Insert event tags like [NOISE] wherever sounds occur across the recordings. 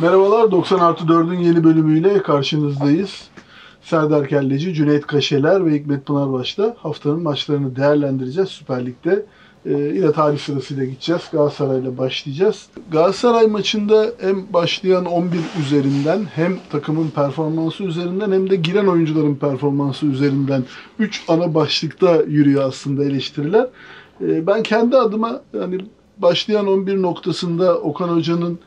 Merhabalar, 90 artı 4'ün yeni bölümüyle karşınızdayız. Serdar Kelleci, Cüneyt Kaşeler ve Hikmet Pınarbaş'ta haftanın maçlarını değerlendireceğiz Süper Lig'de. Ee, yine tarih sırasıyla gideceğiz. Galatasaray'la başlayacağız. Galatasaray maçında hem başlayan 11 üzerinden hem takımın performansı üzerinden hem de giren oyuncuların performansı üzerinden 3 ana başlıkta yürüyor aslında eleştiriler. Ee, ben kendi adıma yani başlayan 11 noktasında Okan Hoca'nın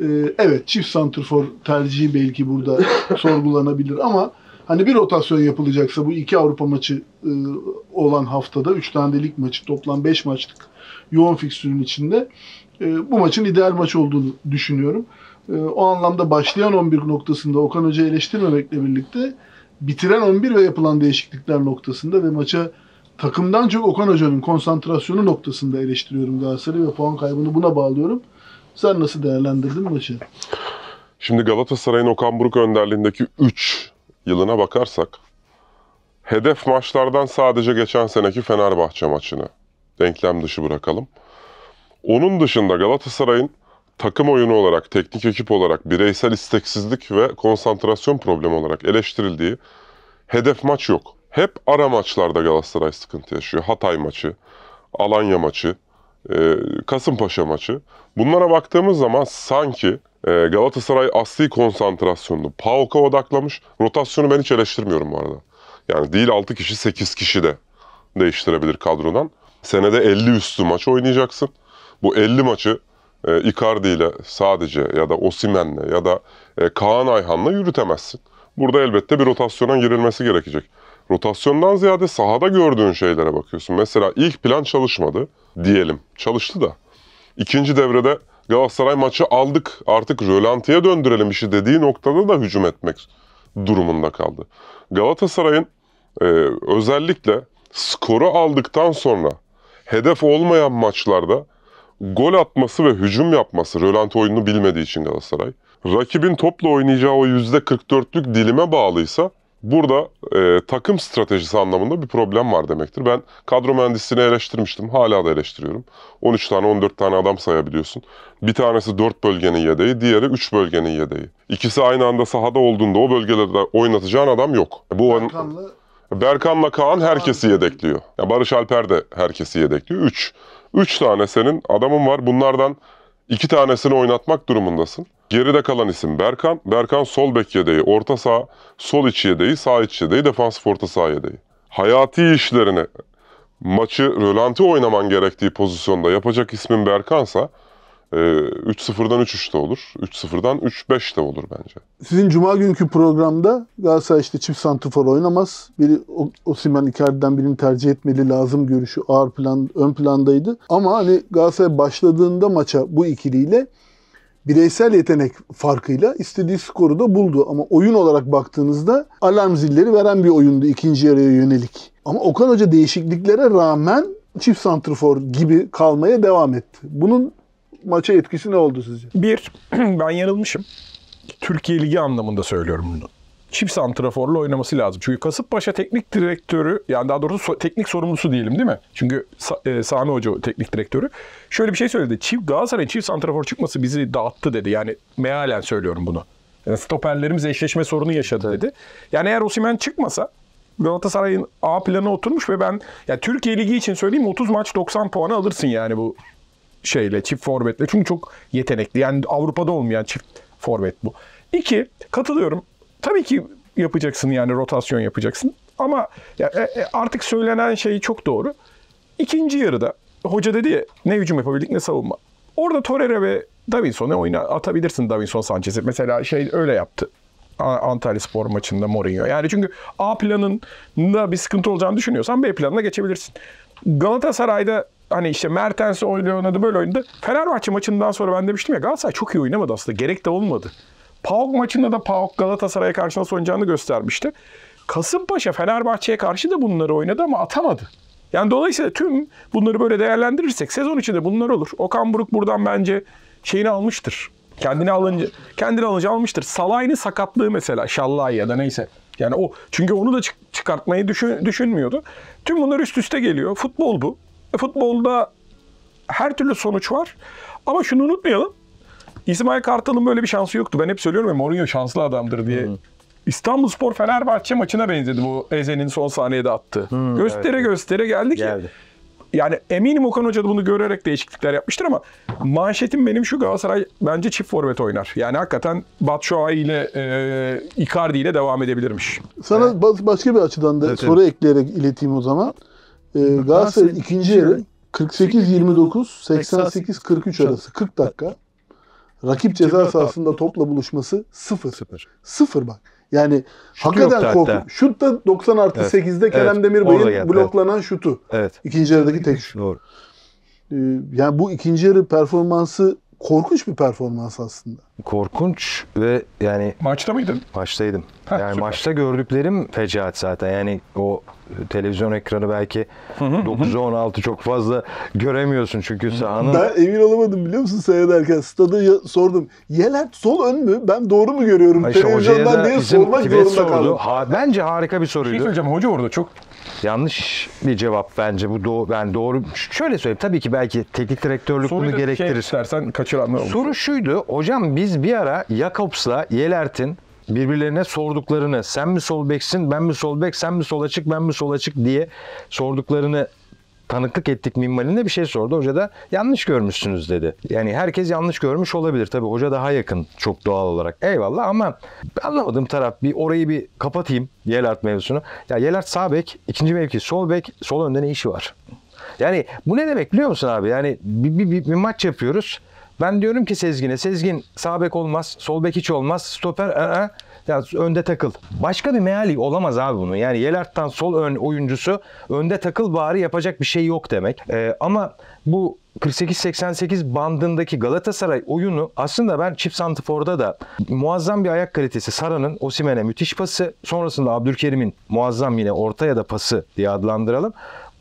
ee, evet çift santrfor tercihi belki burada [LAUGHS] sorgulanabilir ama hani bir rotasyon yapılacaksa bu iki Avrupa maçı e, olan haftada 3 tane de lig maçı toplam 5 maçlık yoğun fikstürün içinde e, bu maçın ideal maç olduğunu düşünüyorum. E, o anlamda başlayan 11 noktasında Okan Hoca eleştirmemekle birlikte bitiren 11 ve yapılan değişiklikler noktasında ve maça takımdan çok Okan Hoca'nın konsantrasyonu noktasında eleştiriyorum Galatasaray'ı ve puan kaybını buna bağlıyorum. Sen nasıl değerlendirdin maçı? Şimdi Galatasaray'ın Okan Buruk önderliğindeki 3 yılına bakarsak hedef maçlardan sadece geçen seneki Fenerbahçe maçını denklem dışı bırakalım. Onun dışında Galatasaray'ın takım oyunu olarak, teknik ekip olarak, bireysel isteksizlik ve konsantrasyon problemi olarak eleştirildiği hedef maç yok. Hep ara maçlarda Galatasaray sıkıntı yaşıyor. Hatay maçı, Alanya maçı, e, Kasımpaşa maçı. Bunlara baktığımız zaman sanki e, Galatasaray asli konsantrasyonunu PAOK'a odaklamış. Rotasyonu ben hiç eleştirmiyorum bu arada. Yani değil 6 kişi 8 kişi de değiştirebilir kadrodan. Senede 50 üstü maç oynayacaksın. Bu 50 maçı e, Icardi ile sadece ya da Osimen'le ya da e, Kaan Ayhan'la yürütemezsin. Burada elbette bir rotasyona girilmesi gerekecek. Rotasyondan ziyade sahada gördüğün şeylere bakıyorsun. Mesela ilk plan çalışmadı diyelim. Çalıştı da. İkinci devrede Galatasaray maçı aldık artık rölantiye döndürelim işi dediği noktada da hücum etmek durumunda kaldı. Galatasaray'ın e, özellikle skoru aldıktan sonra hedef olmayan maçlarda gol atması ve hücum yapması rölanti oyununu bilmediği için Galatasaray. Rakibin topla oynayacağı o %44'lük dilime bağlıysa burada e, takım stratejisi anlamında bir problem var demektir. Ben kadro mühendisliğini eleştirmiştim. Hala da eleştiriyorum. 13 tane 14 tane adam sayabiliyorsun. Bir tanesi 4 bölgenin yedeği, diğeri 3 bölgenin yedeği. İkisi aynı anda sahada olduğunda o bölgelerde oynatacağın adam yok. Bu Berkan'la Berkan'la Kaan herkesi yedekliyor. Yani Barış Alper de herkesi yedekliyor. 3. 3 tane senin adamın var. Bunlardan iki tanesini oynatmak durumundasın. Geride kalan isim Berkan. Berkan sol bek yedeği, orta sağ sol iç yedeği, sağ iç yedeği, defans orta sağ yedeği. Hayati işlerini, maçı rölanti oynaman gerektiği pozisyonda yapacak ismin Berkan'sa 3-0'dan e, 3-3'te olur. 3-0'dan 3-5'te olur bence. Sizin cuma günkü programda Galatasaray işte çift santrfor oynamaz. Biri Osimhen Icardi'den birini tercih etmeli lazım görüşü ağır plan ön plandaydı. Ama hani Galatasaray başladığında maça bu ikiliyle bireysel yetenek farkıyla istediği skoru da buldu. Ama oyun olarak baktığınızda alarm zilleri veren bir oyundu ikinci yarıya yönelik. Ama Okan Hoca değişikliklere rağmen çift santrfor gibi kalmaya devam etti. Bunun maça etkisi ne oldu sizce? Bir, [CLEARS THROAT] ben yanılmışım. Türkiye Ligi anlamında söylüyorum bunu çip santraforla oynaması lazım. Çünkü Kasımpaşa teknik direktörü yani daha doğrusu so- teknik sorumlusu diyelim değil mi? Çünkü Sa- e, Sami Hoca teknik direktörü şöyle bir şey söyledi. Çift Galatasaray'ın çift santrafor çıkması bizi dağıttı dedi. Yani mealen söylüyorum bunu. Yani stoperlerimiz eşleşme sorunu yaşadı dedi. Yani eğer Osimhen çıkmasa Galatasaray'ın A planı oturmuş ve ben ya Türkiye Ligi için söyleyeyim 30 maç 90 puanı alırsın yani bu şeyle çift forvetle. Çünkü çok yetenekli. Yani Avrupa'da olmayan çift forvet bu. İki, katılıyorum. Tabii ki yapacaksın yani rotasyon yapacaksın. Ama ya, e, e, artık söylenen şey çok doğru. İkinci yarıda hoca dedi ya ne hücum yapabildik ne savunma. Orada Torreira ve Davinson'u oyuna atabilirsin Davinson Sanchez'i. Mesela şey öyle yaptı. Antalya Spor maçında Mourinho. Yani çünkü A planında bir sıkıntı olacağını düşünüyorsan B planına geçebilirsin. Galatasaray'da hani işte Mertens oynadı böyle oynadı. Fenerbahçe maçından sonra ben demiştim ya Galatasaray çok iyi oynamadı aslında. Gerek de olmadı. PAOK maçında da PAOK Galatasaray'a karşı nasıl oynayacağını göstermişti. Kasımpaşa Fenerbahçe'ye karşı da bunları oynadı ama atamadı. Yani dolayısıyla tüm bunları böyle değerlendirirsek sezon içinde bunlar olur. Okan Buruk buradan bence şeyini almıştır. Kendini alınca kendini alınca almıştır. Salay'ın sakatlığı mesela Şallay ya da neyse. Yani o çünkü onu da çıkartmayı düşün, düşünmüyordu. Tüm bunlar üst üste geliyor. Futbol bu. E, futbolda her türlü sonuç var. Ama şunu unutmayalım. İsmail Kartal'ın böyle bir şansı yoktu. Ben hep söylüyorum ya Mourinho şanslı adamdır diye. Hı. İstanbul Spor Fenerbahçe maçına benzedi bu Eze'nin son saniyede attı. Hı, göstere evet. göstere geldi ki. Geldi. Yani eminim Okan Hoca da bunu görerek değişiklikler yapmıştır ama manşetim benim şu Galatasaray bence çift forvet oynar. Yani hakikaten Batshuayi ile e, Icardi ile devam edebilirmiş. Sana evet. Ba- başka bir açıdan da evet, soru evet. ekleyerek ileteyim o zaman. Ee, Galatasaray ikinci yarı 48-29, 88-43 arası 40 dakika. Rakip ceza sahasında topla buluşması sıfır. Sıfır. Sıfır bak. Yani Şut hakikaten korku. Şut da 90 artı evet. 8'de Kerem evet. Demirbay'ın bloklanan evet. şutu. Evet. İkinci yarıdaki tek şut. Doğru. Ee, yani bu ikinci yarı performansı korkunç bir performans aslında. Korkunç ve yani... Maçta mıydın? Maçtaydım. Heh, yani süper. maçta gördüklerim fecaat zaten. Yani o e, televizyon ekranı belki 9'a 16 çok fazla göremiyorsun çünkü sahanın... Ben emin olamadım biliyor musun seyrederken. Stada sordum. Yelert sol ön mü? Ben doğru mu görüyorum? Hayır, işte Televizyondan diye sormak zorunda kaldım. Ha, bence harika bir şey soruydu. Şey söyleyeceğim hoca orada çok Yanlış bir cevap bence bu doğru ben doğru şöyle söyleyeyim tabii ki belki teknik direktörlük Soruyu bunu da şey gerektirir. Şey istersen kaçıranlar olur. Soru şuydu hocam biz bir ara Jakobs'la Yelert'in birbirlerine sorduklarını sen mi sol beksin ben mi sol bek sen mi sol açık ben mi sol açık diye sorduklarını tanıklık ettik minvalinde bir şey sordu. Hoca da yanlış görmüşsünüz dedi. Yani herkes yanlış görmüş olabilir. Tabii hoca daha yakın çok doğal olarak. Eyvallah ama anlamadığım taraf bir orayı bir kapatayım Yelart mevzusunu. Ya Yelart sağ bek, ikinci mevki sol bek, sol önde ne işi var? Yani bu ne demek biliyor musun abi? Yani bir, bir, bir, bir maç yapıyoruz. Ben diyorum ki Sezgin'e, Sezgin sağ bek olmaz, sol bek hiç olmaz, stoper ı -ı. Ya önde takıl. Başka bir meali olamaz abi bunu. Yani Yelert'tan sol ön oyuncusu önde takıl bari yapacak bir şey yok demek. Ee, ama bu 48-88 bandındaki Galatasaray oyunu aslında ben çift santiforda da muazzam bir ayak kalitesi. Sara'nın Osimen'e müthiş pası sonrasında Abdülkerim'in muazzam yine orta ya da pası diye adlandıralım.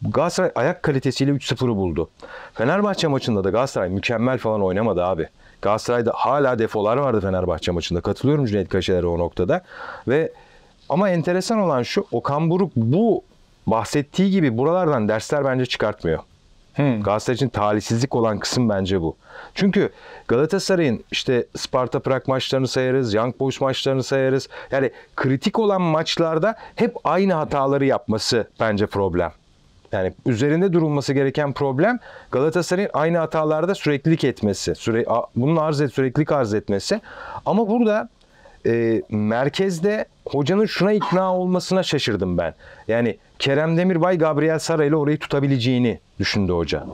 Galatasaray ayak kalitesiyle 3-0'ı buldu. Fenerbahçe maçında da Galatasaray mükemmel falan oynamadı abi. Galatasaray'da hala defolar vardı Fenerbahçe maçında. Katılıyorum Cüneyt Kaşeler'e o noktada. Ve ama enteresan olan şu Okan Buruk bu bahsettiği gibi buralardan dersler bence çıkartmıyor. Hmm. Galatasaray için talihsizlik olan kısım bence bu. Çünkü Galatasaray'ın işte Sparta Prag maçlarını sayarız, Young Boys maçlarını sayarız. Yani kritik olan maçlarda hep aynı hataları yapması bence problem. Yani üzerinde durulması gereken problem Galatasaray'ın aynı hatalarda süreklilik etmesi. Süre, bunun arz et, süreklilik arz etmesi. Ama burada e, merkezde hocanın şuna ikna olmasına şaşırdım ben. Yani Kerem Demirbay Gabriel Sara ile orayı tutabileceğini düşündü hoca.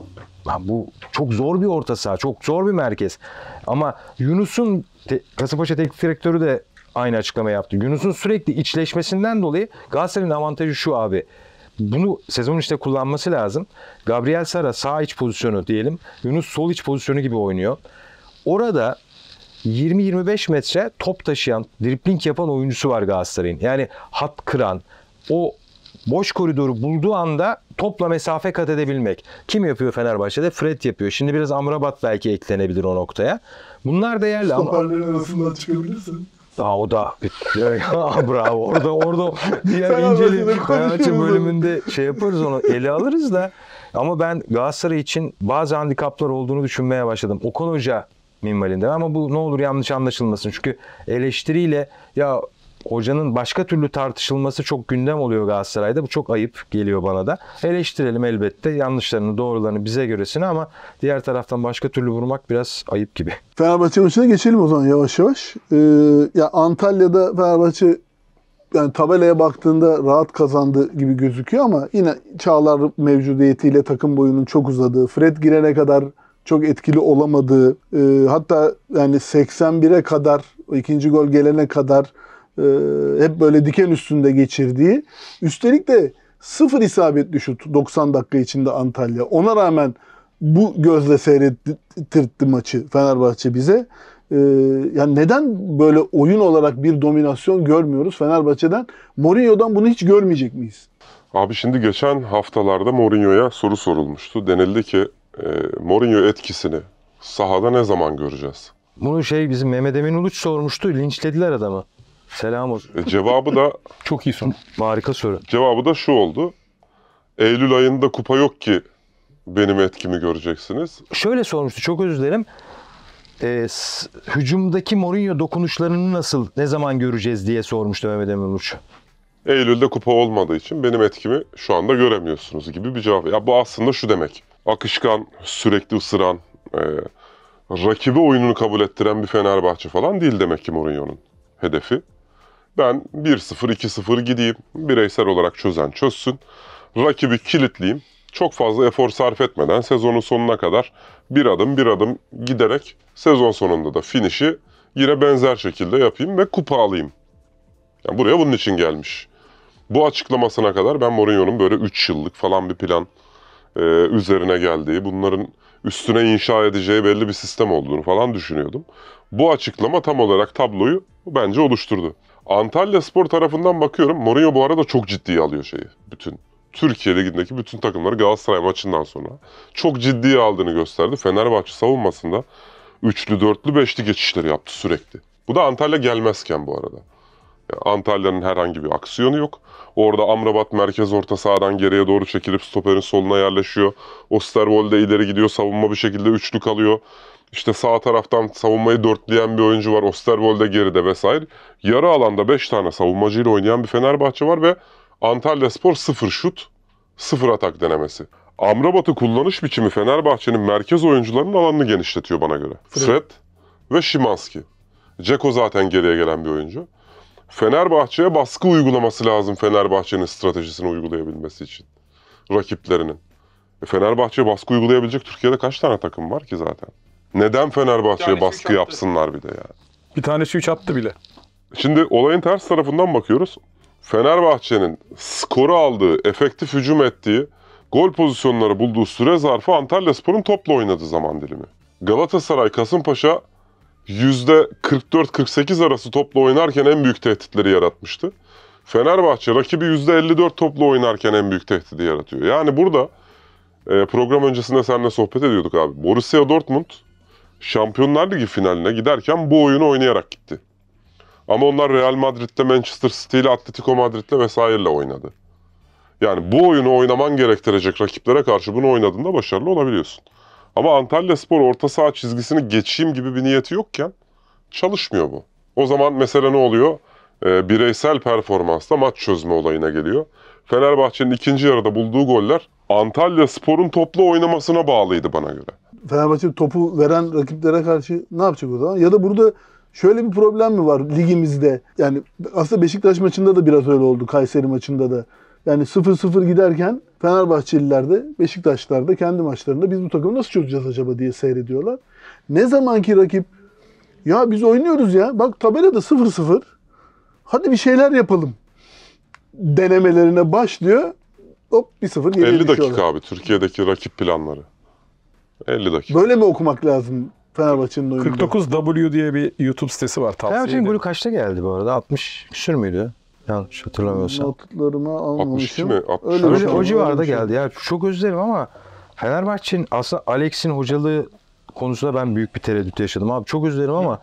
bu çok zor bir orta saha, çok zor bir merkez. Ama Yunus'un te, Kasımpaşa teknik direktörü de aynı açıklama yaptı. Yunus'un sürekli içleşmesinden dolayı Galatasaray'ın avantajı şu abi bunu sezon işte kullanması lazım. Gabriel Sara sağ iç pozisyonu diyelim. Yunus sol iç pozisyonu gibi oynuyor. Orada 20-25 metre top taşıyan, dripling yapan oyuncusu var Galatasaray'ın. Yani hat kıran, o boş koridoru bulduğu anda topla mesafe kat edebilmek. Kim yapıyor Fenerbahçe'de? Fred yapıyor. Şimdi biraz Amrabat belki eklenebilir o noktaya. Bunlar değerli. Stoperlerin arasından çıkabilirsin. Aa o da bitiriyor [LAUGHS] bravo. Orada orada diğer Sen inceli bölümünde şey yaparız onu ele alırız da. Ama ben Galatasaray için bazı handikaplar olduğunu düşünmeye başladım. Okan Hoca minvalinde ama bu ne olur yanlış anlaşılmasın. Çünkü eleştiriyle ya hocanın başka türlü tartışılması çok gündem oluyor Galatasaray'da. Bu çok ayıp geliyor bana da. Eleştirelim elbette. Yanlışlarını, doğrularını bize göresini ama diğer taraftan başka türlü vurmak biraz ayıp gibi. Fenerbahçe maçına geçelim o zaman yavaş yavaş. Ee, ya Antalya'da Fenerbahçe yani tabelaya baktığında rahat kazandı gibi gözüküyor ama yine Çağlar mevcudiyetiyle takım boyunun çok uzadığı, Fred girene kadar çok etkili olamadığı, e, hatta yani 81'e kadar, ikinci gol gelene kadar e, hep böyle diken üstünde geçirdiği. Üstelik de sıfır isabetli şut 90 dakika içinde Antalya. Ona rağmen bu gözle seyrettirtti maçı Fenerbahçe bize. E, yani neden böyle oyun olarak bir dominasyon görmüyoruz Fenerbahçe'den? Mourinho'dan bunu hiç görmeyecek miyiz? Abi şimdi geçen haftalarda Mourinho'ya soru sorulmuştu. Denildi ki e, Mourinho etkisini sahada ne zaman göreceğiz? Bunu şey bizim Mehmet Emin Uluç sormuştu. Linçlediler adamı. Selam olsun. E, cevabı da [LAUGHS] Çok iyi soru. Harika soru. cevabı da şu oldu. Eylül ayında kupa yok ki benim etkimi göreceksiniz. Şöyle sormuştu çok özür dilerim. Ee, hücumdaki Mourinho dokunuşlarını nasıl, ne zaman göreceğiz diye sormuştu Mehmet Emin Uç. Eylül'de kupa olmadığı için benim etkimi şu anda göremiyorsunuz gibi bir cevap. Ya bu aslında şu demek. Akışkan, sürekli ısıran, e, rakibi oyununu kabul ettiren bir Fenerbahçe falan değil demek ki Mourinho'nun hedefi. Ben 1-0, 2-0 gideyim. Bireysel olarak çözen çözsün. Rakibi kilitleyeyim. Çok fazla efor sarf etmeden sezonun sonuna kadar bir adım bir adım giderek sezon sonunda da finişi yine benzer şekilde yapayım ve kupa alayım. Yani buraya bunun için gelmiş. Bu açıklamasına kadar ben Mourinho'nun böyle 3 yıllık falan bir plan e, üzerine geldiği, bunların üstüne inşa edeceği belli bir sistem olduğunu falan düşünüyordum. Bu açıklama tam olarak tabloyu bence oluşturdu. Antalya Spor tarafından bakıyorum. Mourinho bu arada çok ciddiye alıyor şeyi. Bütün Türkiye Ligi'ndeki bütün takımları Galatasaray maçından sonra çok ciddiye aldığını gösterdi. Fenerbahçe savunmasında üçlü, dörtlü, beşli geçişleri yaptı sürekli. Bu da Antalya gelmezken bu arada. Antalya'nın herhangi bir aksiyonu yok. Orada Amrabat merkez orta sahadan geriye doğru çekilip stoperin soluna yerleşiyor. Osterwold'e ileri gidiyor. Savunma bir şekilde üçlük alıyor. İşte sağ taraftan savunmayı dörtleyen bir oyuncu var. Osterwold'e geride vesaire. Yarı alanda 5 tane savunmacıyla oynayan bir Fenerbahçe var ve Antalya Spor sıfır şut, sıfır atak denemesi. Amrabat'ı kullanış biçimi Fenerbahçe'nin merkez oyuncularının alanını genişletiyor bana göre. Fred, Fred ve Şimanski. Ceko zaten geriye gelen bir oyuncu. Fenerbahçe'ye baskı uygulaması lazım Fenerbahçe'nin stratejisini uygulayabilmesi için. Rakiplerinin. E Fenerbahçe'ye baskı uygulayabilecek Türkiye'de kaç tane takım var ki zaten? Neden Fenerbahçe'ye baskı yapsınlar bir de yani? Bir tanesi 3 attı bile. Şimdi olayın ters tarafından bakıyoruz. Fenerbahçe'nin skoru aldığı, efektif hücum ettiği, gol pozisyonları bulduğu süre zarfı Antalya Spor'un topla oynadığı zaman dilimi. Galatasaray, Kasımpaşa %44-48 arası topla oynarken en büyük tehditleri yaratmıştı. Fenerbahçe rakibi %54 topla oynarken en büyük tehdidi yaratıyor. Yani burada e, program öncesinde seninle sohbet ediyorduk abi. Borussia Dortmund Şampiyonlar Ligi finaline giderken bu oyunu oynayarak gitti. Ama onlar Real Madrid'de, Manchester City ile, Atletico Madrid'le vesaireyle oynadı. Yani bu oyunu oynaman gerektirecek rakiplere karşı bunu oynadığında başarılı olabiliyorsun. Ama Antalya Spor orta saha çizgisini geçeyim gibi bir niyeti yokken çalışmıyor bu. O zaman mesela ne oluyor? E, bireysel performansla maç çözme olayına geliyor. Fenerbahçe'nin ikinci yarıda bulduğu goller Antalya Spor'un toplu oynamasına bağlıydı bana göre. Fenerbahçe topu veren rakiplere karşı ne yapacak o zaman? Ya da burada şöyle bir problem mi var ligimizde? Yani aslında Beşiktaş maçında da biraz öyle oldu. Kayseri maçında da. Yani 0-0 giderken Fenerbahçeliler de Beşiktaşlar da kendi maçlarında biz bu takımı nasıl çözeceğiz acaba diye seyrediyorlar. Ne zamanki rakip ya biz oynuyoruz ya bak tabelada 0-0 hadi bir şeyler yapalım denemelerine başlıyor. Hop 1-0 50 dakika abi Türkiye'deki rakip planları. 50 dakika. Böyle mi okumak lazım Fenerbahçe'nin oyunu? 49W diye bir YouTube sitesi var tavsiye Fenerbahçe'nin golü kaçta geldi bu arada? 60 küsür müydü? Yanlış hatırlamıyorsam. Notlarımı almamışım. 62 mi? 60 Öyle, o civarda şey geldi. Ya çok özlerim ama Fenerbahçe'nin aslında Alex'in hocalığı konusunda ben büyük bir tereddüt yaşadım. Abi çok özlerim ama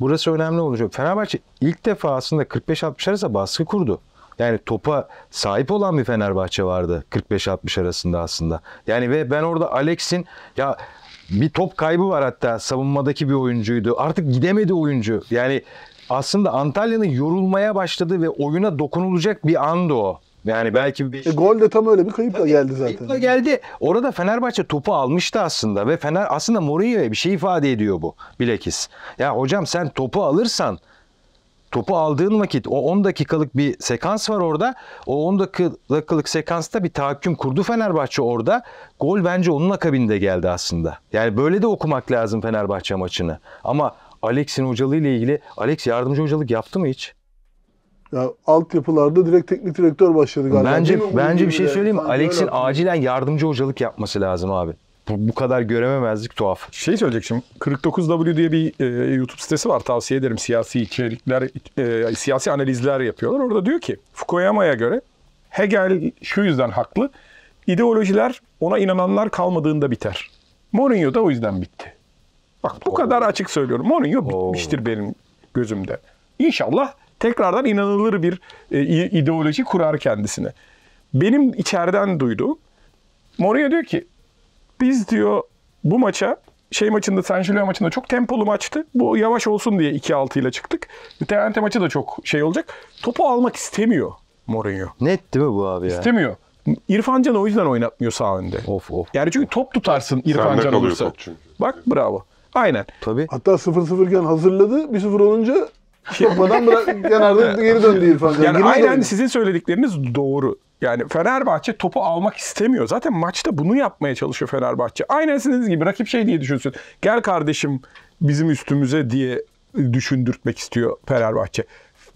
burası önemli olacak. Fenerbahçe ilk defa aslında 45-60 arası baskı kurdu. Yani topa sahip olan bir Fenerbahçe vardı 45-60 arasında aslında. Yani ve ben orada Alex'in ya bir top kaybı var hatta savunmadaki bir oyuncuydu. Artık gidemedi oyuncu. Yani aslında Antalya'nın yorulmaya başladığı ve oyuna dokunulacak bir andı o. Yani belki bir... E, gol de tam öyle bir kayıpla Tabii, geldi zaten. Kayıpla geldi. Orada Fenerbahçe topu almıştı aslında ve Fener aslında Mourinho'ya bir şey ifade ediyor bu bilekis. Ya hocam sen topu alırsan topu aldığın vakit o 10 dakikalık bir sekans var orada. O 10 dakikalık sekansta bir tahakküm kurdu Fenerbahçe orada. Gol bence onun akabinde geldi aslında. Yani böyle de okumak lazım Fenerbahçe maçını. Ama Alex'in hocalığı ile ilgili Alex yardımcı hocalık yaptı mı hiç? Ya altyapılarda direkt teknik direktör başladı galiba. Bence bence bir şey söyleyeyim mi? Alex'in acilen yardımcı hocalık yapması lazım abi. Bu, bu kadar görememezlik tuhaf. Şey söyleyecek şimdi 49W diye bir e, YouTube sitesi var tavsiye ederim siyasi içerikler e, siyasi analizler yapıyorlar. Orada diyor ki Fukuyama'ya göre Hegel şu yüzden haklı. İdeolojiler ona inananlar kalmadığında biter. Mourinho da o yüzden bitti. Bak bu kadar açık söylüyorum. Mourinho bitmiştir benim gözümde. İnşallah tekrardan inanılır bir e, ideoloji kurar kendisine. Benim içeriden duyduğum Mourinho diyor ki biz diyor bu maça şey maçında San Julio maçında çok tempolu maçtı. Bu yavaş olsun diye 2-6 ile çıktık. Levante maçı da çok şey olacak. Topu almak istemiyor Mourinho. Net değil mi bu abi ya? İstemiyor. İrfan Can o yüzden oynatmıyor sağ önde. Of of. Yani çünkü top tutarsın İrfan Can olursa. Bak bravo. Aynen. Tabii. Hatta 0-0 iken hazırladı. 1-0 olunca şey yapmadan bırak, [LAUGHS] kenarda geri döndü İrfan Yani Girmedi aynen oyuna. sizin söyledikleriniz doğru. Yani Fenerbahçe topu almak istemiyor. Zaten maçta bunu yapmaya çalışıyor Fenerbahçe. Aynen sizin gibi rakip şey diye düşünsün. Gel kardeşim bizim üstümüze diye düşündürtmek istiyor Fenerbahçe.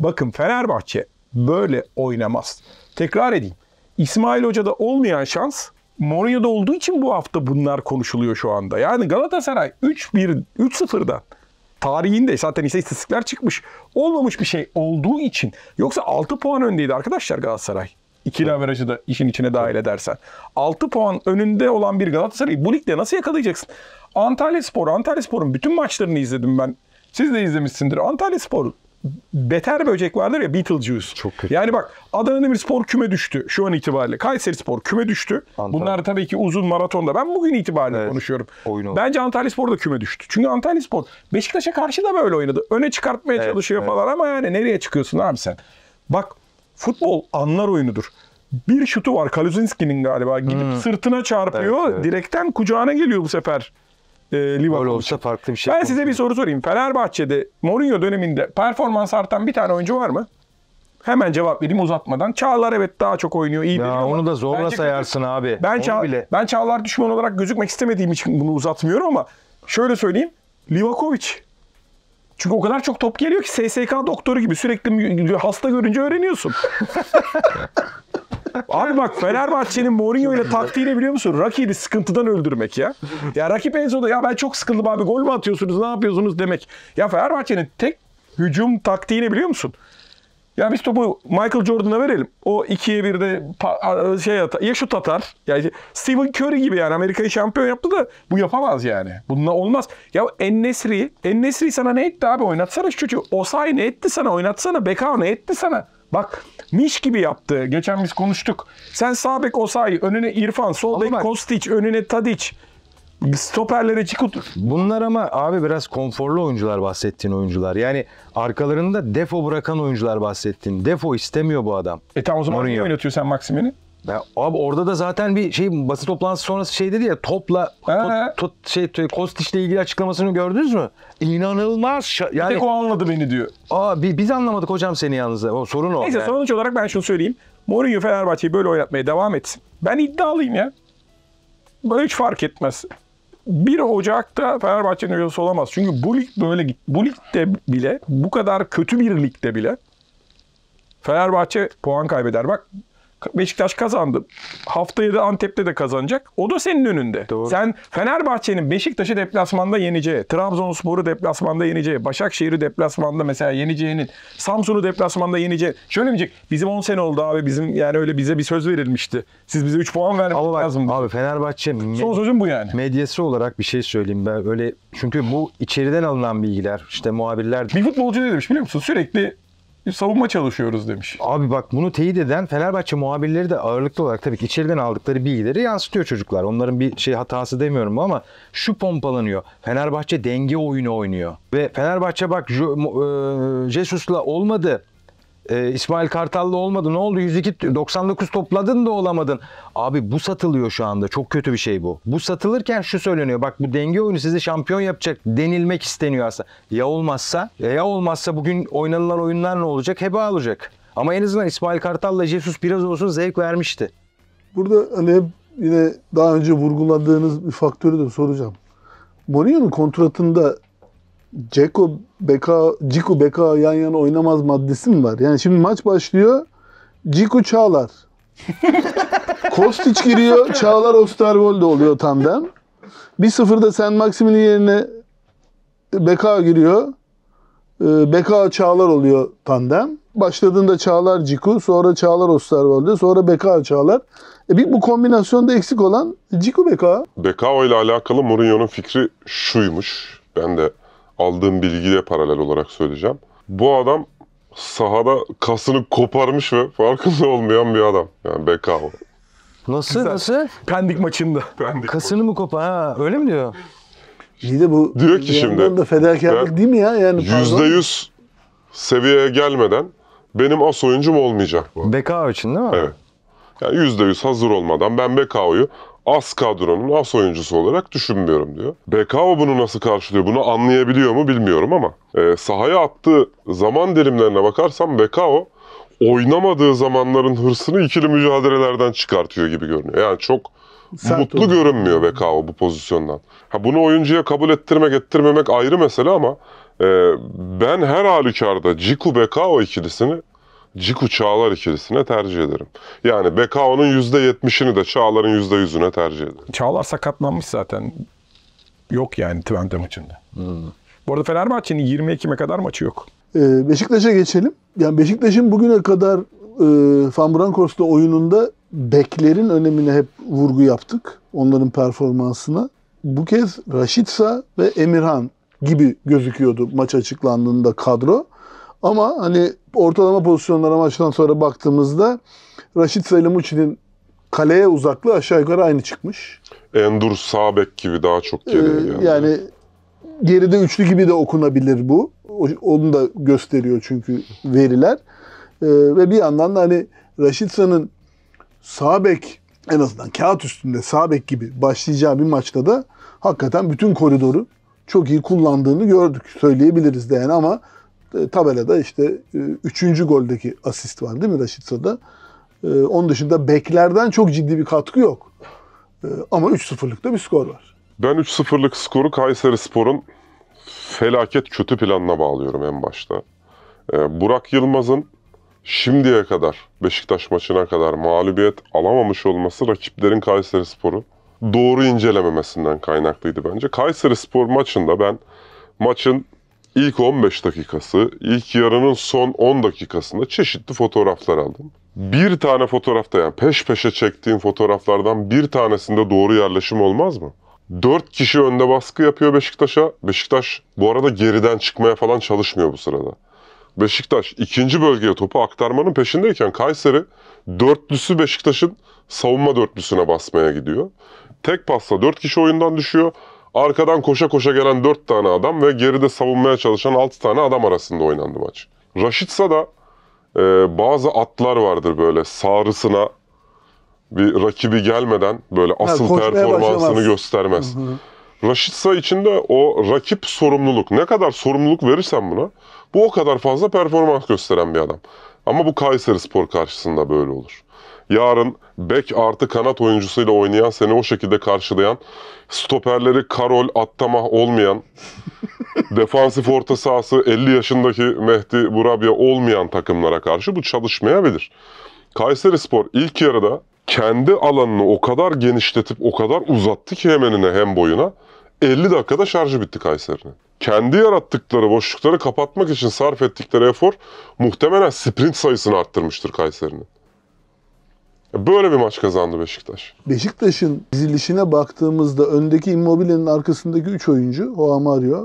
Bakın Fenerbahçe böyle oynamaz. Tekrar edeyim. İsmail Hoca'da olmayan şans Mourinho'da olduğu için bu hafta bunlar konuşuluyor şu anda. Yani Galatasaray 3-1 3-0'dan tarihinde zaten istatistikler çıkmış. Olmamış bir şey olduğu için. Yoksa 6 puan öndeydi arkadaşlar Galatasaray. İkili averajı da işin içine dahil edersen. 6 puan önünde olan bir Galatasaray'ı bu ligde nasıl yakalayacaksın? Antalya Spor, Antalya Spor'un bütün maçlarını izledim ben. Siz de izlemişsindir. Antalya Spor beter böcek vardır ya Beetlejuice. Çok kötü. Yani bak Adana Demirspor küme düştü şu an itibariyle. Kayseri Spor küme düştü. Antalya. Bunlar tabii ki uzun maratonda. Ben bugün itibariyle evet. konuşuyorum. Oyun Bence Antalya Spor da küme düştü. Çünkü Antalya Spor Beşiktaş'a karşı da böyle oynadı. Öne çıkartmaya evet, çalışıyor evet. falan ama yani nereye çıkıyorsun abi sen? Bak futbol anlar oyunudur. Bir şutu var Kaluzinski'nin galiba. Gidip hmm. sırtına çarpıyor. Evet, evet. Direkten kucağına geliyor bu sefer e, Liva Öyle olsa farklı bir şey. Ben size bir soru sorayım. Fenerbahçe'de Mourinho döneminde performans artan bir tane oyuncu var mı? Hemen cevap vereyim uzatmadan. Çağlar evet daha çok oynuyor, iyi ya onu da zorla bence, sayarsın abi. Ben, Çağ, bile. ben Çağlar düşman olarak gözükmek istemediğim için bunu uzatmıyorum ama şöyle söyleyeyim. Livakovic. Çünkü o kadar çok top geliyor ki SSK doktoru gibi sürekli hasta görünce öğreniyorsun. [LAUGHS] Abi bak Fenerbahçe'nin Mourinho ile taktiğini biliyor musun? Rakibi sıkıntıdan öldürmek ya. Ya rakip en sonunda ya ben çok sıkıldım abi gol mü atıyorsunuz ne yapıyorsunuz demek. Ya Fenerbahçe'nin tek hücum taktiğini biliyor musun? Ya biz topu Michael Jordan'a verelim. O 2'ye 1'de şey atar, ya şut atar. Yani Stephen Curry gibi yani Amerika'yı şampiyon yaptı da bu yapamaz yani. Bununla olmaz. Ya Ennesri, Ennesri sana ne etti abi? Oynatsana şu çocuğu. Osay ne etti sana? Oynatsana. Bekao ne etti sana? Bak Miş gibi yaptı. Geçen biz konuştuk. Sen sağ bek Osayi, önüne İrfan, sol bek Kostić, önüne Tadic. Stoperlere Çikut. Bunlar ama abi biraz konforlu oyuncular bahsettiğin oyuncular. Yani arkalarında defo bırakan oyuncular bahsettiğin. Defo istemiyor bu adam. E tamam o zaman niye oynatıyor sen Maksimen'i? Ya abi orada da zaten bir şey basın toplantısı sonrası şey dedi ya topla He. tot, tot, şey Kostiç'le ilgili açıklamasını gördünüz mü? İnanılmaz. şa- Bir Yani tek o anladı beni diyor. aa, bi- biz anlamadık hocam seni yalnız. O sorun o. Neyse sonuç olarak ben şunu söyleyeyim. Mourinho Fenerbahçe'yi böyle oynatmaya devam etsin. Ben iddialıyım ya. Böyle hiç fark etmez. 1 Ocak'ta Fenerbahçe'nin hocası olamaz. Çünkü bu lig böyle git. Bu ligde bile bu kadar kötü bir ligde bile Fenerbahçe puan kaybeder. Bak Beşiktaş kazandı. Haftaya da Antep'te de kazanacak. O da senin önünde. Doğru. Sen Fenerbahçe'nin Beşiktaş'ı deplasmanda yeneceği, Trabzonspor'u deplasmanda yeneceği, Başakşehir'i deplasmanda mesela yeneceğinin, Samsun'u deplasmanda yeneceği. Şöyle diyecek. Bizim 10 sene oldu abi. Bizim yani öyle bize bir söz verilmişti. Siz bize 3 puan vermeniz lazım. Abi Fenerbahçe son sözüm bu yani. Medyası olarak bir şey söyleyeyim ben. Öyle çünkü bu içeriden alınan bilgiler işte muhabirler. Bir futbolcu ne demiş biliyor musun? Sürekli savunma çalışıyoruz demiş. Abi bak bunu teyit eden Fenerbahçe muhabirleri de ağırlıklı olarak tabii ki içeriden aldıkları bilgileri yansıtıyor çocuklar. Onların bir şey hatası demiyorum ama şu pompalanıyor. Fenerbahçe denge oyunu oynuyor. Ve Fenerbahçe bak e, Jesus'la olmadı e, İsmail Kartallı olmadı. Ne oldu? 102 99 topladın da olamadın. Abi bu satılıyor şu anda. Çok kötü bir şey bu. Bu satılırken şu söyleniyor. Bak bu denge oyunu sizi şampiyon yapacak denilmek isteniyor aslında. Ya olmazsa? E, ya olmazsa bugün oynanılan oyunlar ne olacak? Heba olacak. Ama en azından İsmail Kartal'la Jesus biraz olsun zevk vermişti. Burada hani hep yine daha önce vurguladığınız bir faktörü de soracağım. Mourinho'nun kontratında Ceko Beka, Ciku Beka yan yana oynamaz maddesi mi var? Yani şimdi maç başlıyor. Ciku Çağlar. [LAUGHS] Kostiç giriyor. Çağlar Osterwold oluyor tandem. 1-0'da Sen Maximin'in yerine Beka giriyor. Ee, Beka Çağlar oluyor tandem. Başladığında Çağlar Ciku, sonra Çağlar Osterwald'e, sonra Beka Çağlar. E bir bu kombinasyonda eksik olan Ciku Beka. Beka ile alakalı Mourinho'nun fikri şuymuş. Ben de aldığım bilgiyle paralel olarak söyleyeceğim. Bu adam sahada kasını koparmış ve farkında olmayan bir adam. Yani BK o. Nasıl Güzel. nasıl? Pendik maçında. Pendik Kasını mı kopar? Ha, öyle mi diyor? İyi de bu diyor ki şimdi. da fedakarlık ben, değil mi ya? Yani yüzde yüz seviyeye gelmeden benim as oyuncum olmayacak. Bu. BK için değil mi? Evet. Yani yüzde yüz hazır olmadan ben BKO'yu az kadronun az oyuncusu olarak düşünmüyorum diyor. Bekao bunu nasıl karşılıyor? Bunu anlayabiliyor mu bilmiyorum ama e, sahaya attığı zaman dilimlerine bakarsam Bekao oynamadığı zamanların hırsını ikili mücadelelerden çıkartıyor gibi görünüyor. Yani çok Sert mutlu olur. görünmüyor Bekao bu pozisyondan. Ha bunu oyuncuya kabul ettirmek ettirmemek ayrı mesele ama e, ben her halükarda Ciku Bekao ikilisini Ciku Çağlar ikilisine tercih ederim. Yani BKO'nun %70'ini de Çağlar'ın %100'üne tercih ederim. Çağlar sakatlanmış zaten. Yok yani Twente maçında. Hmm. Bu arada Fenerbahçe'nin 20 Ekim'e kadar maçı yok. Ee, Beşiktaş'a geçelim. Yani Beşiktaş'ın bugüne kadar e, Van Bronckhorst'la oyununda beklerin önemine hep vurgu yaptık. Onların performansına. Bu kez Raşitsa ve Emirhan gibi gözüküyordu maç açıklandığında kadro. Ama hani ortalama pozisyonlara maçtan sonra baktığımızda Raşit ile Muçi'nin kaleye uzaklığı aşağı yukarı aynı çıkmış. Endur sağ gibi daha çok geriye yani. Ee, yani geride üçlü gibi de okunabilir bu. Onu da gösteriyor çünkü veriler. Ee, ve bir yandan da hani Raşit sağ bek en azından kağıt üstünde sağ gibi başlayacağı bir maçta da hakikaten bütün koridoru çok iyi kullandığını gördük. Söyleyebiliriz de yani ama e, tabelada işte e, üçüncü goldeki asist var değil mi Raşitsa'da? E, onun dışında beklerden çok ciddi bir katkı yok. Ama 3-0'lık bir skor var. Ben 3-0'lık skoru Kayseri Spor'un felaket kötü planına bağlıyorum en başta. Burak Yılmaz'ın şimdiye kadar Beşiktaş maçına kadar mağlubiyet alamamış olması rakiplerin Kayseri Spor'u doğru incelememesinden kaynaklıydı bence. Kayseri Spor maçında ben maçın ilk 15 dakikası, ilk yarının son 10 dakikasında çeşitli fotoğraflar aldım. Bir tane fotoğrafta yani peş peşe çektiğim fotoğraflardan bir tanesinde doğru yerleşim olmaz mı? 4 kişi önde baskı yapıyor Beşiktaş'a. Beşiktaş bu arada geriden çıkmaya falan çalışmıyor bu sırada. Beşiktaş ikinci bölgeye topu aktarmanın peşindeyken Kayseri dörtlüsü Beşiktaş'ın savunma dörtlüsüne basmaya gidiyor. Tek pasla 4 kişi oyundan düşüyor. Arkadan koşa koşa gelen 4 tane adam ve geride savunmaya çalışan 6 tane adam arasında oynandı maç. Raşitsa da e, bazı atlar vardır böyle sağrısına bir rakibi gelmeden böyle asıl yani performansını başlamaz. göstermez. Hı Raşitsa için de o rakip sorumluluk. Ne kadar sorumluluk verirsen buna bu o kadar fazla performans gösteren bir adam. Ama bu Kayseri Spor karşısında böyle olur yarın bek artı kanat oyuncusuyla oynayan, seni o şekilde karşılayan, stoperleri Karol, Attamah olmayan, [LAUGHS] defansif orta sahası 50 yaşındaki Mehdi Burabya olmayan takımlara karşı bu çalışmayabilir. Kayseri Spor ilk yarıda kendi alanını o kadar genişletip o kadar uzattı ki hem enine hem boyuna. 50 dakikada şarjı bitti Kayseri'nin. Kendi yarattıkları boşlukları kapatmak için sarf ettikleri efor muhtemelen sprint sayısını arttırmıştır Kayseri'nin. Böyle bir maç kazandı Beşiktaş. Beşiktaş'ın dizilişine baktığımızda öndeki Immobile'nin arkasındaki 3 oyuncu Juan Mario, e,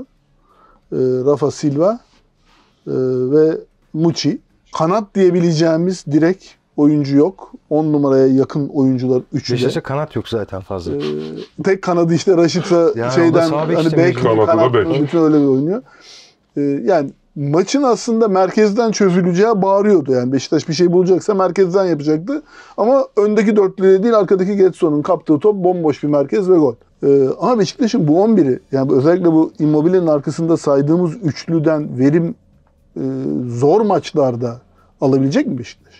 Rafa Silva e, ve Muçi. Kanat diyebileceğimiz direkt oyuncu yok. 10 numaraya yakın oyuncular 3'ü Beşiktaş'a kanat yok zaten fazla. Ee, tek kanadı işte Raşit'e yani şeyden hani bek, kanatı da bek. Bütün öyle bir oynuyor. Ee, yani maçın aslında merkezden çözüleceği bağırıyordu. Yani Beşiktaş bir şey bulacaksa merkezden yapacaktı. Ama öndeki dörtlüye değil arkadaki Getson'un kaptığı top bomboş bir merkez ve gol. Ee, ama Beşiktaş'ın bu 11'i yani özellikle bu immobilin arkasında saydığımız üçlüden verim e, zor maçlarda alabilecek mi Beşiktaş?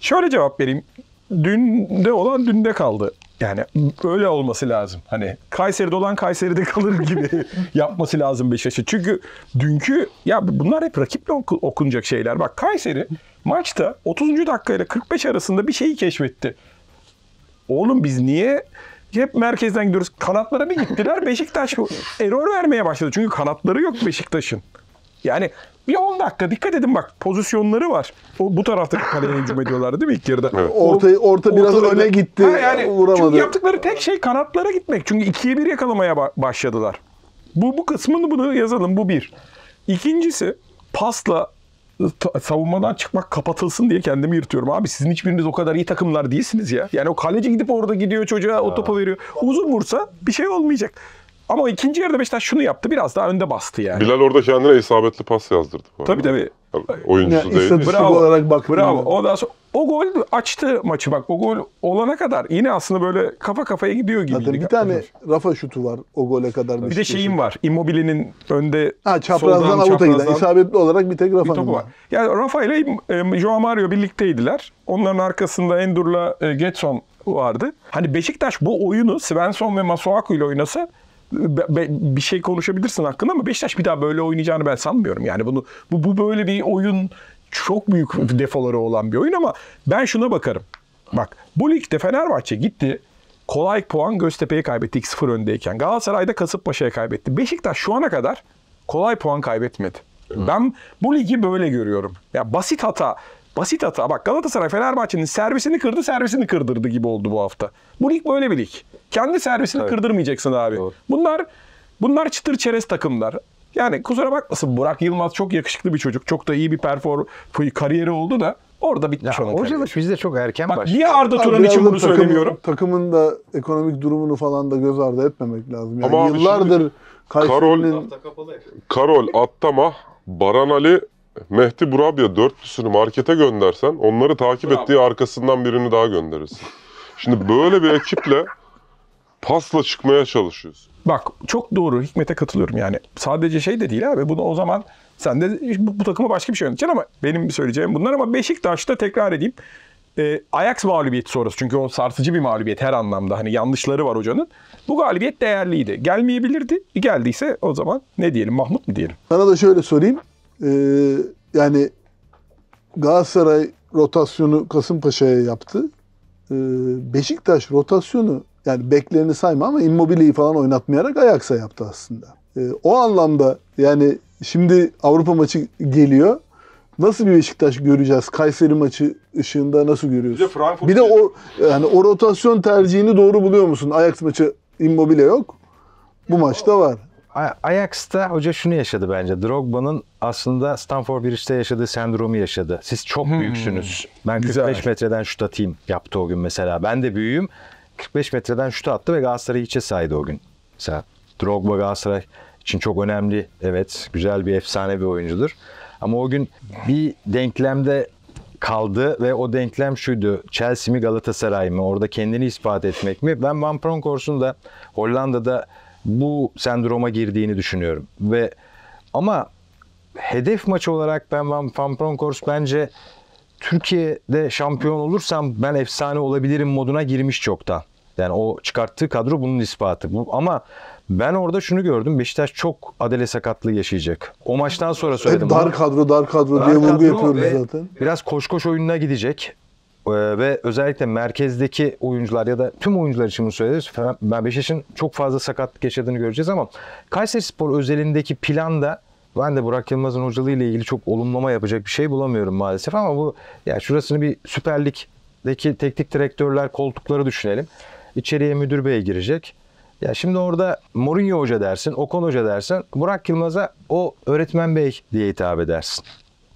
Şöyle cevap vereyim. Dün de olan dünde kaldı. Yani öyle olması lazım. Hani Kayseri'de olan Kayseri'de kalır gibi [LAUGHS] yapması lazım Beşiktaş'ı. Çünkü dünkü ya bunlar hep rakiple okunacak şeyler. Bak Kayseri maçta 30. dakika ile 45 arasında bir şeyi keşfetti. Oğlum biz niye hep merkezden gidiyoruz. Kanatlara mı gittiler. Beşiktaş error vermeye başladı. Çünkü kanatları yok Beşiktaş'ın. Yani bir 10 dakika dikkat edin bak pozisyonları var. O, bu taraftaki kaleye hücum ediyorlar değil mi ilk yarıda? Evet. Orta, orta biraz orta öne gitti. Ha yani, vuramadı. Çünkü yaptıkları tek şey kanatlara gitmek. Çünkü ikiye bir yakalamaya başladılar. Bu, bu kısmını bunu yazalım. Bu bir. İkincisi pasla savunmadan çıkmak kapatılsın diye kendimi yırtıyorum. Abi sizin hiçbiriniz o kadar iyi takımlar değilsiniz ya. Yani o kaleci gidip orada gidiyor çocuğa o topu veriyor. Uzun vursa bir şey olmayacak. Ama ikinci yarıda Beşiktaş şunu yaptı. Biraz daha önde bastı yani. Bilal orada kendine isabetli pas yazdırdı. Bu tabii tabii. Oyuncusu yani değil. Bravo. olarak bak. Bravo. Ondan sonra o gol açtı maçı bak. O gol olana kadar yine aslında böyle kafa kafaya gidiyor gibi. Zaten bir tane Rafa şutu var o gole kadar. Bir, de şeyim var. Immobile'nin önde ha, çaprazdan soldan, avuta giden. İsabetli olarak bir tek Rafa'nın var. var. Yani Rafa ile Joao Mario birlikteydiler. Onların arkasında Endur'la e, Getson vardı. Hani Beşiktaş bu oyunu Svensson ve Masuaku ile oynasa bir şey konuşabilirsin hakkında ama Beşiktaş bir daha böyle oynayacağını ben sanmıyorum. Yani bunu bu, bu böyle bir oyun çok büyük defoları olan bir oyun ama ben şuna bakarım. Bak bu ligde Fenerbahçe gitti. Kolay puan Göztepe'ye kaybetti 2-0 öndeyken. Galatasaray'da Kasımpaşa'ya kaybetti. Beşiktaş şu ana kadar kolay puan kaybetmedi. Hı. Ben bu ligi böyle görüyorum. Ya basit hata, basit hata. Bak Galatasaray Fenerbahçe'nin servisini kırdı, servisini kırdırdı gibi oldu bu hafta. Bu lig böyle bir lig. Kendi servisini evet. kırdırmayacaksın abi. Doğru. Bunlar bunlar çıtır çerez takımlar. Yani kusura bakmasın Burak Yılmaz çok yakışıklı bir çocuk. Çok da iyi bir perform kariyeri oldu da orada bitmiş ya, onun kariyeri. Hocalık bizde çok erken başladı. niye Arda Turan için bunu takım, söylemiyorum? Takımın da ekonomik durumunu falan da göz ardı etmemek lazım. Yani Ama yıllardır şimdi, Karol, Karol, Attama, Baran Ali Mehdi Burabya dörtlüsünü markete göndersen onları takip Bravo. ettiği arkasından birini daha gönderirsin. Şimdi böyle bir ekiple pasla çıkmaya çalışıyorsun. Bak çok doğru Hikmet'e katılıyorum yani. Sadece şey de değil abi bunu o zaman sen de bu, bu takıma başka bir şey yöneteceksin ama benim söyleyeceğim bunlar ama Beşiktaş'ta tekrar edeyim. E, Ajax mağlubiyeti sonrası çünkü o sarsıcı bir mağlubiyet her anlamda hani yanlışları var hocanın. Bu galibiyet değerliydi. Gelmeyebilirdi. Geldiyse o zaman ne diyelim Mahmut mu diyelim? Sana da şöyle sorayım. Ee, yani Galatasaray rotasyonu Kasımpaşa'ya yaptı. Ee, Beşiktaş rotasyonu yani beklerini sayma ama Immobile'yi falan oynatmayarak Ajax'a yaptı aslında. E, o anlamda yani şimdi Avrupa maçı geliyor. Nasıl bir Beşiktaş göreceğiz? Kayseri maçı ışığında nasıl görüyoruz? Bir de, bir de o yani o rotasyon tercihini doğru buluyor musun? Ajax maçı Immobile yok. Bu ya maçta o, var. Ajax'ta hoca şunu yaşadı bence. Drogba'nın aslında Stanford Bridge'de yaşadığı sendromu yaşadı. Siz çok hmm. Ben 45 Güzel. metreden şut atayım yaptı o gün mesela. Ben de büyüğüm. 45 metreden şut attı ve Galatasaray içe saydı o gün. Mesela Drogba Galatasaray için çok önemli. Evet güzel bir efsane bir oyuncudur. Ama o gün bir denklemde kaldı ve o denklem şuydu. Chelsea mi Galatasaray mı? Orada kendini ispat etmek mi? Ben Van Bronckhorst'un da Hollanda'da bu sendroma girdiğini düşünüyorum. Ve ama hedef maçı olarak ben Van, Van bence Türkiye'de şampiyon olursam ben efsane olabilirim moduna girmiş çoktan. Yani o çıkarttığı kadro bunun ispatı. Bu, ama ben orada şunu gördüm. Beşiktaş çok adele sakatlığı yaşayacak. O maçtan sonra söyledim. Hep dar bunu. kadro, dar kadro dar diye vurgu yapıyoruz zaten. Biraz koş koş oyununa gidecek. Ee, ve özellikle merkezdeki oyuncular ya da tüm oyuncular için bunu söyleriz. Ben Beşiktaş'ın çok fazla sakatlık yaşadığını göreceğiz ama Kayseri Spor özelindeki plan da ben de Burak Yılmaz'ın hocalığı ile ilgili çok olumlama yapacak bir şey bulamıyorum maalesef ama bu ya şurasını bir Süper Lig'deki teknik direktörler koltukları düşünelim. İçeriye müdür bey girecek. Ya şimdi orada Mourinho Hoca dersin, O'kon Hoca dersin. Burak Yılmaz'a o öğretmen bey diye hitap edersin.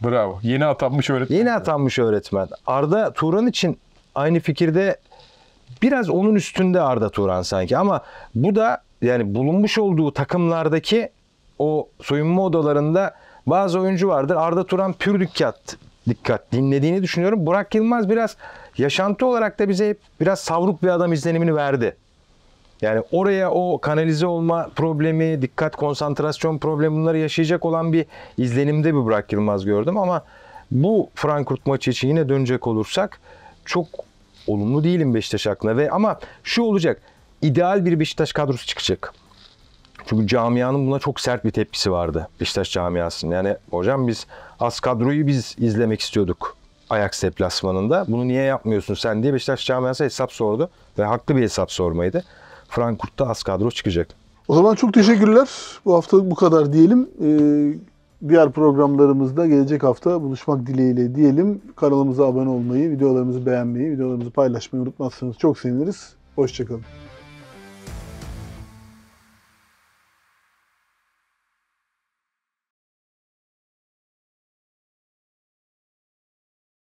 Bravo. Yeni atanmış öğretmen. Yeni atanmış öğretmen. Arda Turan için aynı fikirde biraz onun üstünde Arda Turan sanki ama bu da yani bulunmuş olduğu takımlardaki o soyunma odalarında bazı oyuncu vardır. Arda Turan pür dikkat, dikkat dinlediğini düşünüyorum. Burak Yılmaz biraz yaşantı olarak da bize hep biraz savruk bir adam izlenimini verdi. Yani oraya o kanalize olma problemi, dikkat konsantrasyon problemi bunları yaşayacak olan bir izlenimde bir Burak Yılmaz gördüm ama bu Frankfurt maçı için yine dönecek olursak çok olumlu değilim Beşiktaş hakkında ve ama şu olacak ideal bir Beşiktaş kadrosu çıkacak. Çünkü camianın buna çok sert bir tepkisi vardı. Beşiktaş camiasının. Yani hocam biz az kadroyu biz izlemek istiyorduk. Ajax deplasmanında. Bunu niye yapmıyorsun sen diye Beşiktaş camiası hesap sordu. Ve haklı bir hesap sormaydı. Frankfurt'ta az kadro çıkacak. O zaman çok teşekkürler. Bu hafta bu kadar diyelim. Ee, diğer programlarımızda gelecek hafta buluşmak dileğiyle diyelim. Kanalımıza abone olmayı, videolarımızı beğenmeyi, videolarımızı paylaşmayı unutmazsanız çok seviniriz. Hoşçakalın.